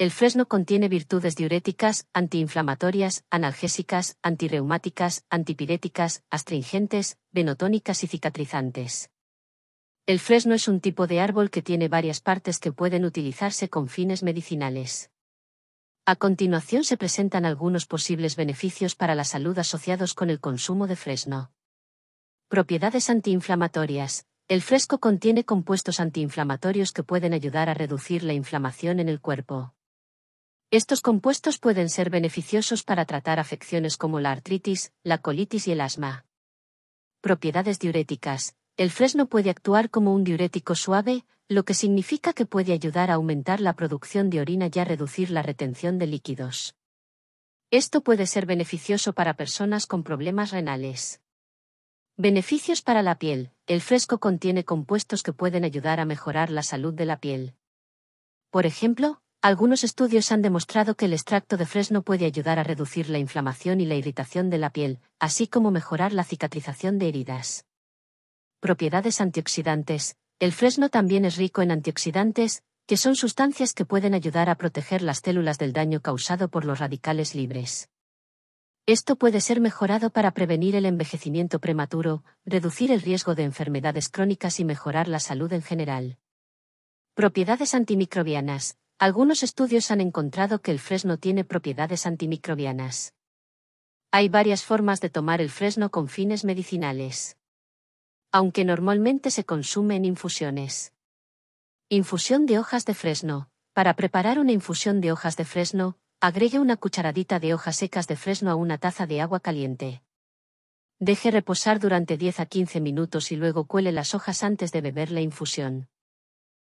El fresno contiene virtudes diuréticas, antiinflamatorias, analgésicas, antirreumáticas, antipiréticas, astringentes, venotónicas y cicatrizantes. El fresno es un tipo de árbol que tiene varias partes que pueden utilizarse con fines medicinales. A continuación se presentan algunos posibles beneficios para la salud asociados con el consumo de fresno. Propiedades antiinflamatorias. El fresco contiene compuestos antiinflamatorios que pueden ayudar a reducir la inflamación en el cuerpo. Estos compuestos pueden ser beneficiosos para tratar afecciones como la artritis, la colitis y el asma. Propiedades diuréticas. El fresno puede actuar como un diurético suave, lo que significa que puede ayudar a aumentar la producción de orina y a reducir la retención de líquidos. Esto puede ser beneficioso para personas con problemas renales. Beneficios para la piel. El fresco contiene compuestos que pueden ayudar a mejorar la salud de la piel. Por ejemplo, algunos estudios han demostrado que el extracto de fresno puede ayudar a reducir la inflamación y la irritación de la piel, así como mejorar la cicatrización de heridas. Propiedades antioxidantes. El fresno también es rico en antioxidantes, que son sustancias que pueden ayudar a proteger las células del daño causado por los radicales libres. Esto puede ser mejorado para prevenir el envejecimiento prematuro, reducir el riesgo de enfermedades crónicas y mejorar la salud en general. Propiedades antimicrobianas. Algunos estudios han encontrado que el fresno tiene propiedades antimicrobianas. Hay varias formas de tomar el fresno con fines medicinales. Aunque normalmente se consume en infusiones. Infusión de hojas de fresno. Para preparar una infusión de hojas de fresno, agregue una cucharadita de hojas secas de fresno a una taza de agua caliente. Deje reposar durante 10 a 15 minutos y luego cuele las hojas antes de beber la infusión.